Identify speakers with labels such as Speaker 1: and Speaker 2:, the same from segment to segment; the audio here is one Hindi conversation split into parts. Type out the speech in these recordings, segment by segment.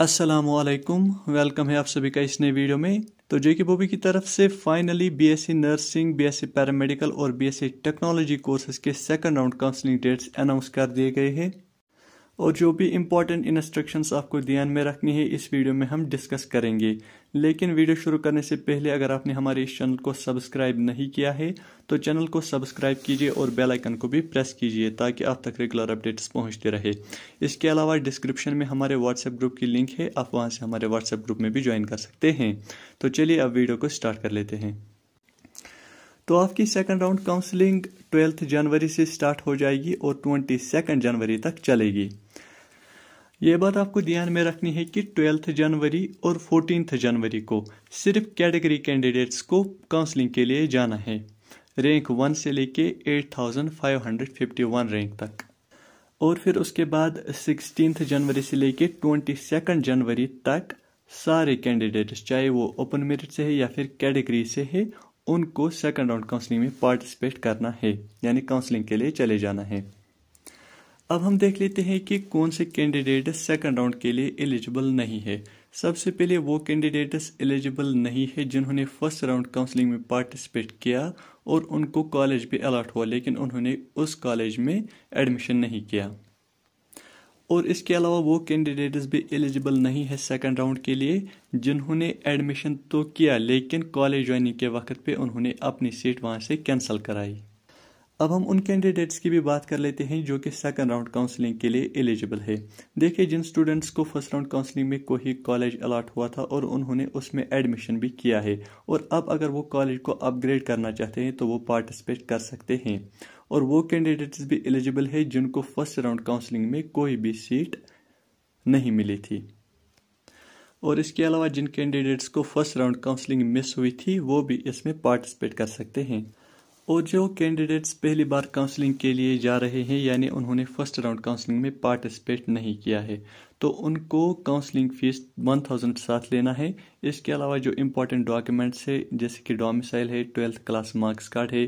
Speaker 1: असलकुम वेलकम है आप सभी का इस नए वीडियो में तो जे के बोबी की तरफ से finally BSc nursing BSc paramedical और बीएससी टेक्नोलॉजी कोर्सेज के second round counselling dates announce कर दिए गए हैं और जो भी इम्पोर्टेंट इंस्ट्रक्शंस आपको ध्यान में रखनी है इस वीडियो में हम डिस्कस करेंगे लेकिन वीडियो शुरू करने से पहले अगर आपने हमारे इस चैनल को सब्सक्राइब नहीं किया है तो चैनल को सब्सक्राइब कीजिए और बेल आइकन को भी प्रेस कीजिए ताकि आप तक रेगुलर अपडेट्स पहुंचते रहे इसके अलावा डिस्क्रिप्शन में हमारे व्हाट्सएप ग्रुप की लिंक है आप वहाँ से हमारे व्हाट्सएप ग्रुप में भी ज्वाइन कर सकते हैं तो चलिए अब वीडियो को स्टार्ट कर लेते हैं तो आपकी सेकंड राउंड काउंसलिंग ट्वेल्थ जनवरी से स्टार्ट हो जाएगी और 22 जनवरी तक चलेगी ये बात आपको ध्यान में रखनी है कि ट्वेल्थ जनवरी और फोर्टीनथ जनवरी को सिर्फ कैटेगरी कैंडिडेट्स को काउंसलिंग के लिए जाना है रैंक वन से लेके वन रैंक तक और फिर उसके बाद सिक्सटीन जनवरी से लेके ट्वेंटी सेकेंड जनवरी तक सारे कैंडिडेट्स चाहे वो ओपन मेरिट से है या फिर कैटेगरी से है उनको सेकंड राउंड काउंसलिंग में पार्टिसिपेट करना है यानी काउंसलिंग के लिए चले जाना है अब हम देख लेते हैं कि कौन से कैंडिडेट सेकंड राउंड के लिए एलिजिबल नहीं है सबसे पहले वो कैंडिडेट्स एलिजिबल नहीं है जिन्होंने फर्स्ट राउंड काउंसलिंग में पार्टिसिपेट किया और उनको कॉलेज भी अलाट हुआ लेकिन उन्होंने उस कॉलेज में एडमिशन नहीं किया और इसके अलावा वो कैंडिडेट्स भी एलिजिबल नहीं है सेकंड राउंड के लिए जिन्होंने एडमिशन तो किया लेकिन कॉलेज ज्वाइनिंग के वक्त पे उन्होंने अपनी सीट वहाँ से कैंसिल कराई अब हम उन कैंडिडेट्स की भी बात कर लेते हैं जो कि सेकंड राउंड काउंसलिंग के लिए एलिजिबल है देखिए जिन स्टूडेंट्स को फर्स्ट राउंड काउंसलिंग में कोई कॉलेज अलाट हुआ था और उन्होंने उसमें एडमिशन भी किया है और अब अगर वो कॉलेज को अपग्रेड करना चाहते हैं तो वो पार्टिसिपेट कर सकते हैं और वो कैंडिडेट्स भी एलिजिबल है जिनको फर्स्ट राउंड काउंसलिंग में कोई भी सीट नहीं मिली थी और इसके अलावा जिन कैंडिडेट्स को फर्स्ट राउंड काउंसलिंग मिस हुई थी वो भी इसमें पार्टिसिपेट कर सकते हैं और जो कैंडिडेट्स पहली बार काउंसलिंग के लिए जा रहे हैं यानी उन्होंने फर्स्ट राउंड काउंसलिंग में पार्टिसिपेट नहीं किया है तो उनको काउंसलिंग फीस वन थाउजेंड साथ लेना है इसके अलावा जो इम्पोर्टेंट डॉक्यूमेंट्स है जैसे कि डोमिसाइल है ट्वेल्थ क्लास मार्क्स कार्ड है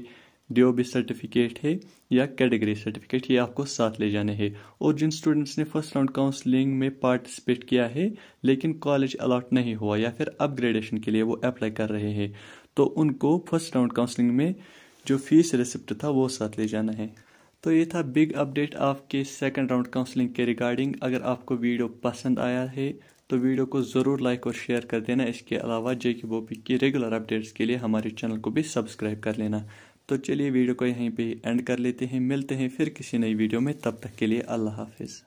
Speaker 1: डी सर्टिफिकेट है या कैटेगरी सर्टिफिकेट ये आपको साथ ले जाने हैं और जिन स्टूडेंट्स ने फर्स्ट राउंड काउंसलिंग में पार्टिसिपेट किया है लेकिन कॉलेज अलाट नहीं हुआ या फिर अपग्रेडेशन के लिए वो अप्लाई कर रहे हैं तो उनको फर्स्ट राउंड काउंसलिंग में जो फीस रिसिप्ट था वो साथ ले जाना है तो ये था बिग अपडेट आपके सेकंड राउंड काउंसलिंग के रिगार्डिंग अगर आपको वीडियो पसंद आया है तो वीडियो को ज़रूर लाइक और शेयर कर देना इसके अलावा जे के बोपी की रेगुलर अपडेट्स के लिए हमारे चैनल को भी सब्सक्राइब कर लेना तो चलिए वीडियो को यहीं पे एंड कर लेते हैं मिलते हैं फिर किसी नई वीडियो में तब तक के लिए अल्लाह हाफिज़